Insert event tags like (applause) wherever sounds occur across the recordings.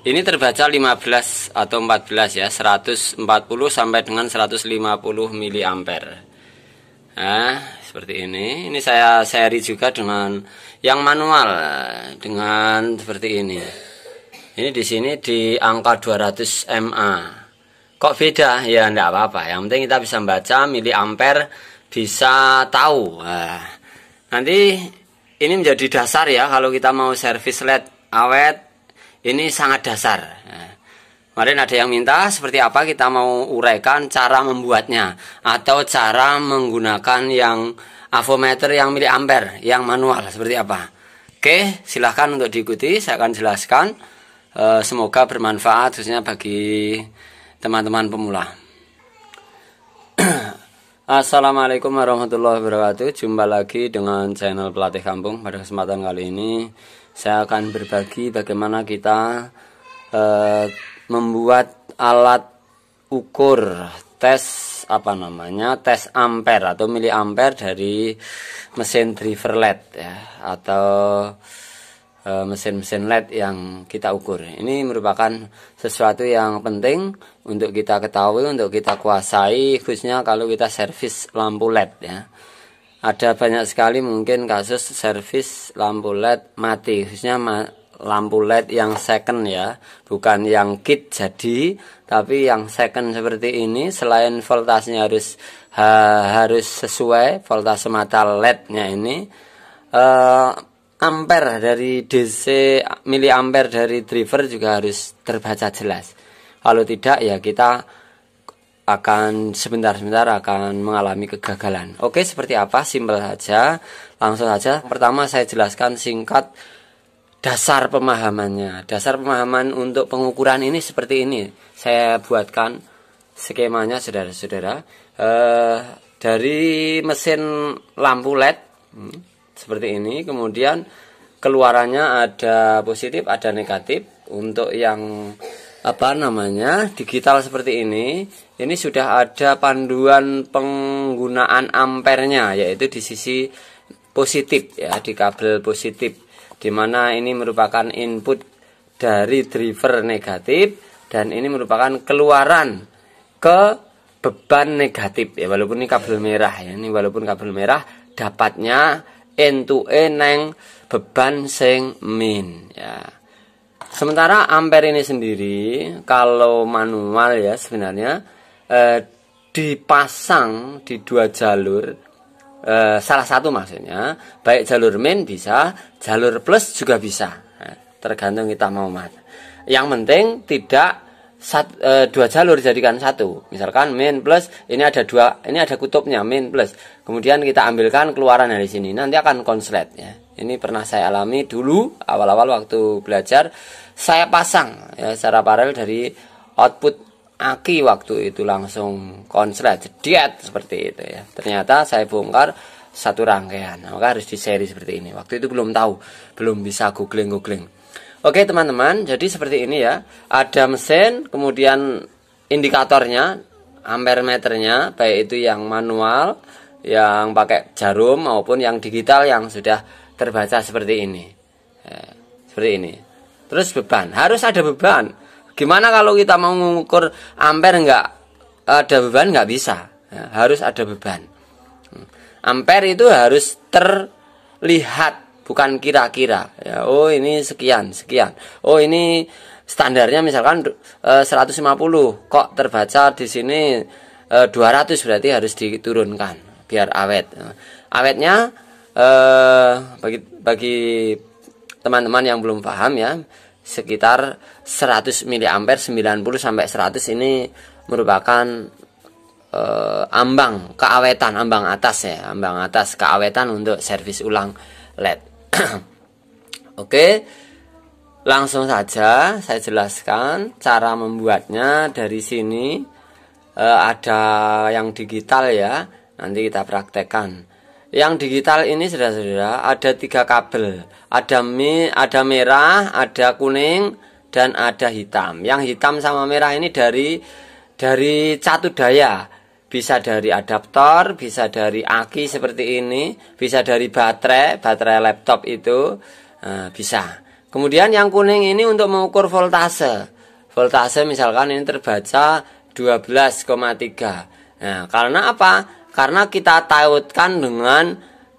Ini terbaca 15 atau 14 ya, 140 sampai dengan 150 ampere, Nah, seperti ini. Ini saya seri juga dengan yang manual dengan seperti ini. Ini di sini di angka 200 MA. Kok beda? Ya enggak apa-apa. Yang penting kita bisa baca mili ampere bisa tahu. Nah, nanti ini menjadi dasar ya kalau kita mau servis LED awet ini sangat dasar. Kemarin ada yang minta seperti apa kita mau uraikan cara membuatnya atau cara menggunakan yang avometer yang milik ampere yang manual seperti apa. Oke, silahkan untuk diikuti. Saya akan jelaskan. E, semoga bermanfaat khususnya bagi teman-teman pemula. (clears throat) Assalamualaikum warahmatullahi wabarakatuh. Jumpa lagi dengan channel Pelatih Kampung pada kesempatan kali ini saya akan berbagi bagaimana kita uh, membuat alat ukur tes apa namanya tes ampere atau mili ampere dari mesin driver led ya atau eh, mesin-mesin led yang kita ukur ini merupakan sesuatu yang penting untuk kita ketahui untuk kita kuasai khususnya kalau kita servis lampu led ya ada banyak sekali mungkin kasus servis lampu LED mati khususnya ma lampu LED yang second ya bukan yang kit jadi tapi yang second seperti ini selain voltasnya harus ha, harus sesuai voltase mata LED-nya ini eh, ampere dari DC miliampere dari driver juga harus terbaca jelas kalau tidak ya kita akan sebentar-sebentar akan mengalami kegagalan. Oke, seperti apa? Simpel saja. Langsung saja. Pertama saya jelaskan singkat dasar pemahamannya. Dasar pemahaman untuk pengukuran ini seperti ini. Saya buatkan skemanya saudara-saudara. Eh, dari mesin lampu LED hmm, seperti ini, kemudian keluarannya ada positif, ada negatif. Untuk yang apa namanya digital seperti ini ini sudah ada panduan penggunaan ampernya yaitu di sisi positif ya di kabel positif dimana ini merupakan input dari driver negatif dan ini merupakan keluaran ke beban negatif ya walaupun ini kabel merah ya ini walaupun kabel merah dapatnya N to N yang beban sing min ya Sementara ampere ini sendiri kalau manual ya sebenarnya eh, dipasang di dua jalur eh, salah satu maksudnya baik jalur min bisa jalur plus juga bisa nah, tergantung kita mau mana. Yang penting tidak sat, e, dua jalur jadikan satu. Misalkan min plus ini ada dua, ini ada kutubnya min plus. Kemudian kita ambilkan keluaran dari sini, nanti akan konslet ya. Ini pernah saya alami dulu awal-awal waktu belajar saya pasang ya secara paralel dari output aki waktu itu langsung konslet jediat seperti itu ya. Ternyata saya bongkar satu rangkaian. maka harus di seri seperti ini. Waktu itu belum tahu, belum bisa googling-googling. Oke, teman-teman, jadi seperti ini ya. Ada mesin, kemudian indikatornya, ampere meternya, baik itu yang manual, yang pakai jarum maupun yang digital yang sudah terbaca seperti ini ya, seperti ini terus beban harus ada beban gimana kalau kita mau mengukur ampere enggak ada beban enggak bisa ya, harus ada beban hmm. ampere itu harus terlihat bukan kira-kira ya, oh ini sekian sekian oh ini standarnya misalkan 150 e, kok terbaca di sini 200 e, berarti harus diturunkan biar awet ya. awetnya Eh, bagi bagi teman-teman yang belum paham ya sekitar 100 mA 90 sampai 100 ini merupakan uh, ambang keawetan ambang atas ya ambang atas keawetan untuk servis ulang LED (clears throat) oke langsung saja saya jelaskan cara membuatnya dari sini uh, ada yang digital ya nanti kita praktekkan yang digital ini saudara-saudara ada tiga kabel ada mi, ada merah ada kuning dan ada hitam yang hitam sama merah ini dari dari satu daya bisa dari adaptor bisa dari aki seperti ini bisa dari baterai baterai laptop itu eh, bisa kemudian yang kuning ini untuk mengukur voltase voltase misalkan ini terbaca 12,3 nah karena apa karena kita tautkan dengan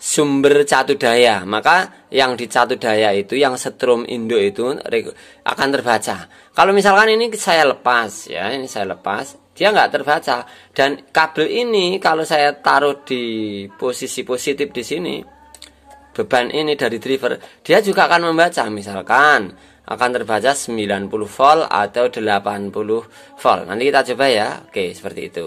sumber catu daya maka yang di catu daya itu yang setrum induk itu akan terbaca kalau misalkan ini saya lepas ya ini saya lepas dia nggak terbaca dan kabel ini kalau saya taruh di posisi positif di sini beban ini dari driver dia juga akan membaca misalkan akan terbaca 90 volt atau 80 volt nanti kita coba ya oke seperti itu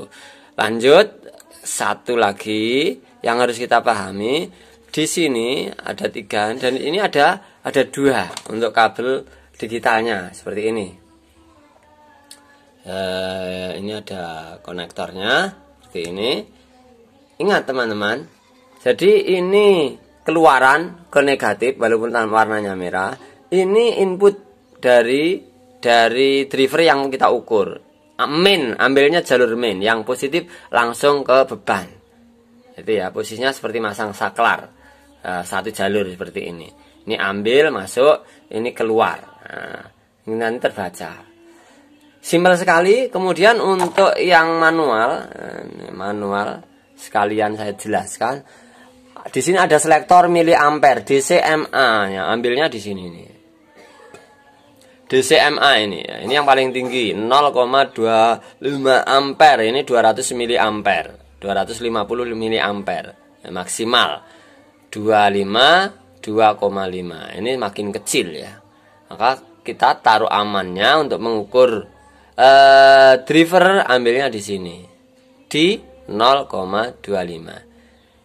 lanjut satu lagi yang harus kita pahami di sini ada tiga dan ini ada ada dua untuk kabel digitalnya seperti ini eh, ini ada konektornya seperti ini ingat teman-teman jadi ini keluaran ke negatif walaupun warnanya merah ini input dari dari driver yang kita ukur Ah, min ambilnya jalur min yang positif langsung ke beban itu ya posisinya seperti masang saklar uh, satu jalur seperti ini ini ambil masuk ini keluar nah, ini nanti terbaca simpel sekali kemudian untuk yang manual eh, manual sekalian saya jelaskan di sini ada selektor mili ampere DCMA ya ambilnya di sini nih DCMA ini ya. Ini yang paling tinggi 0,25 ampere ini 200 mili ampere 250 mili ampere ya, maksimal 25 2,5 ini makin kecil ya maka kita taruh amannya untuk mengukur uh, driver ambilnya di sini di 0,25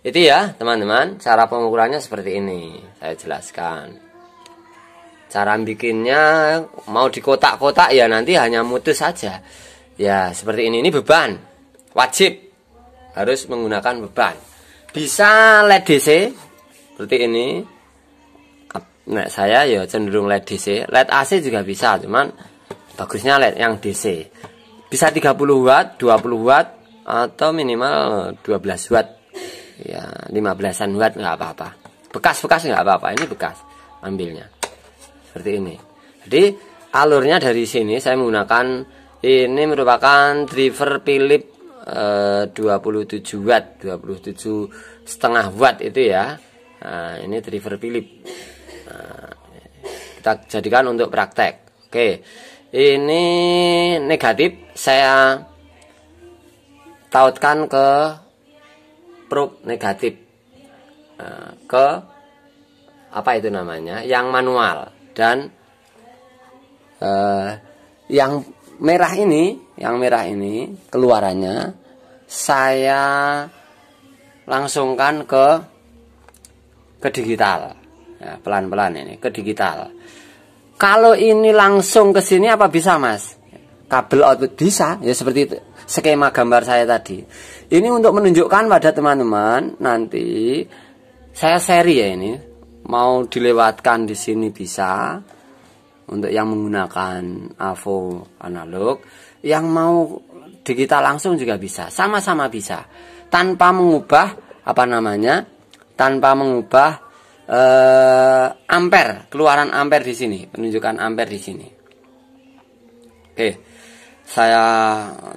itu ya teman-teman cara pengukurannya seperti ini saya jelaskan cara bikinnya mau di kotak kotak ya nanti hanya mutus saja ya seperti ini ini beban wajib harus menggunakan beban bisa led DC seperti ini nah saya ya cenderung led DC led AC juga bisa cuman bagusnya led yang DC bisa 30 watt 20 watt atau minimal 12 watt ya 15an watt nggak apa-apa bekas-bekas nggak apa-apa ini bekas ambilnya seperti ini jadi alurnya dari sini saya menggunakan ini merupakan driver Philips e, 27 watt 27 setengah watt itu ya nah, ini driver Philips nah, kita jadikan untuk praktek oke ini negatif saya tautkan ke probe negatif nah, ke apa itu namanya yang manual dan eh, yang merah ini yang merah ini keluarannya saya langsungkan ke ke digital ya, pelan-pelan ya, ini ke digital kalau ini langsung ke sini apa bisa mas kabel output bisa ya seperti itu skema gambar saya tadi ini untuk menunjukkan pada teman-teman nanti saya seri ya ini mau dilewatkan di sini bisa untuk yang menggunakan AVO analog yang mau digital langsung juga bisa sama-sama bisa tanpa mengubah apa namanya tanpa mengubah eh, ampere keluaran ampere di sini penunjukan ampere di sini oke saya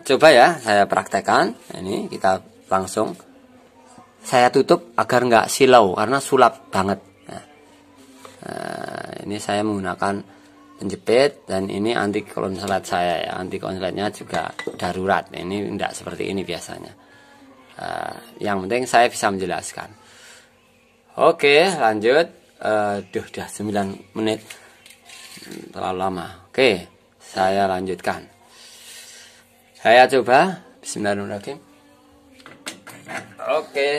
coba ya saya praktekkan ini kita langsung saya tutup agar nggak silau karena sulap banget Nah, ini saya menggunakan penjepit dan ini anti konslet saya ya anti konsletnya juga darurat ini tidak seperti ini biasanya uh, yang penting saya bisa menjelaskan oke lanjut uh, duh 9 menit terlalu lama oke saya lanjutkan saya coba Bismillahirrahmanirrahim oke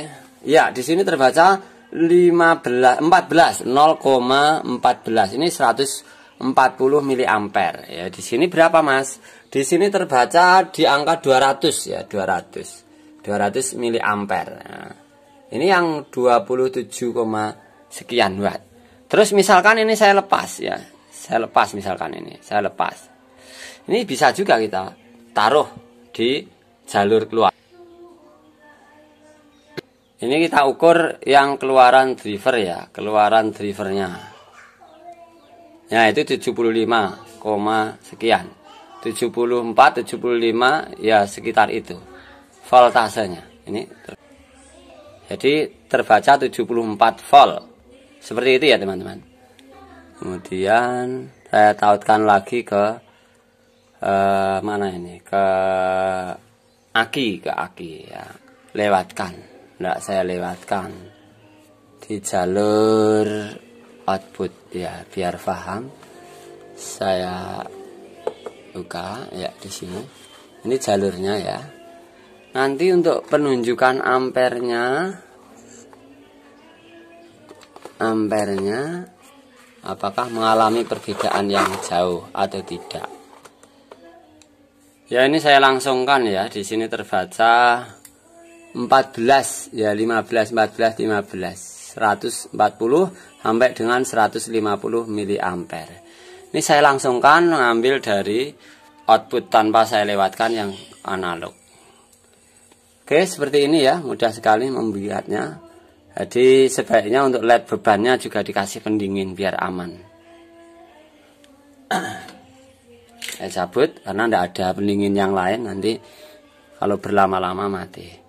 ya di sini terbaca 15 14 0,14 ini 140 ampere ya di sini berapa Mas di sini terbaca di angka 200 ya 200 200 miliampere nah, ini yang 27, sekian watt terus misalkan ini saya lepas ya saya lepas misalkan ini saya lepas ini bisa juga kita taruh di jalur keluar ini kita ukur yang keluaran driver ya, keluaran drivernya. Ya, itu 75, sekian. 74, 75 ya sekitar itu. Voltasenya. Ini. Jadi terbaca 74 volt. Seperti itu ya, teman-teman. Kemudian saya tautkan lagi ke eh, mana ini? Ke aki, ke aki ya. Lewatkan tidak saya lewatkan di jalur output ya biar paham saya buka ya di sini ini jalurnya ya nanti untuk penunjukan ampernya ampernya apakah mengalami perbedaan yang jauh atau tidak ya ini saya langsungkan ya di sini terbaca 14 ya 15 14 15 140 sampai dengan 150 mA. ini saya langsungkan mengambil dari output tanpa saya lewatkan yang analog oke seperti ini ya mudah sekali membuatnya jadi sebaiknya untuk led bebannya juga dikasih pendingin biar aman saya cabut karena tidak ada pendingin yang lain nanti kalau berlama-lama mati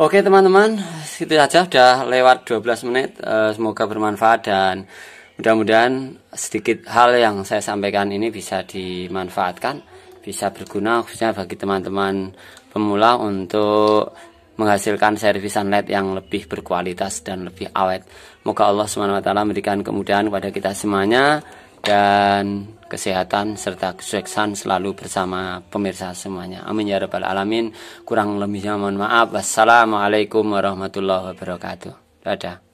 Oke teman-teman, itu saja sudah lewat 12 menit. Eh, semoga bermanfaat dan mudah-mudahan sedikit hal yang saya sampaikan ini bisa dimanfaatkan, bisa berguna khususnya bagi teman-teman pemula untuk menghasilkan servisan LED yang lebih berkualitas dan lebih awet. Moga Allah SWT memberikan kemudahan kepada kita semuanya dan kesehatan serta kesuksesan selalu bersama pemirsa semuanya. Amin ya rabbal alamin. Kurang lebihnya mohon maaf. Wassalamualaikum warahmatullahi wabarakatuh. Dadah.